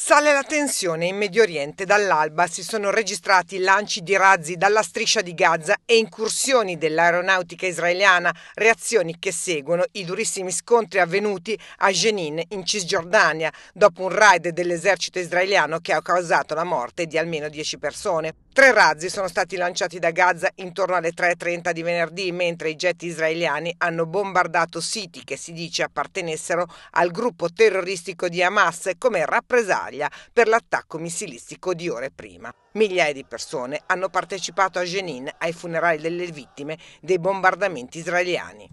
Sale la tensione in Medio Oriente. Dall'alba si sono registrati lanci di razzi dalla striscia di Gaza e incursioni dell'aeronautica israeliana, reazioni che seguono i durissimi scontri avvenuti a Jenin in Cisgiordania, dopo un raid dell'esercito israeliano che ha causato la morte di almeno 10 persone. Tre razzi sono stati lanciati da Gaza intorno alle 3.30 di venerdì, mentre i jet israeliani hanno bombardato siti che si dice appartenessero al gruppo terroristico di Hamas come rappresaglia Italia per l'attacco missilistico di ore prima. Migliaia di persone hanno partecipato a Jenin ai funerali delle vittime dei bombardamenti israeliani.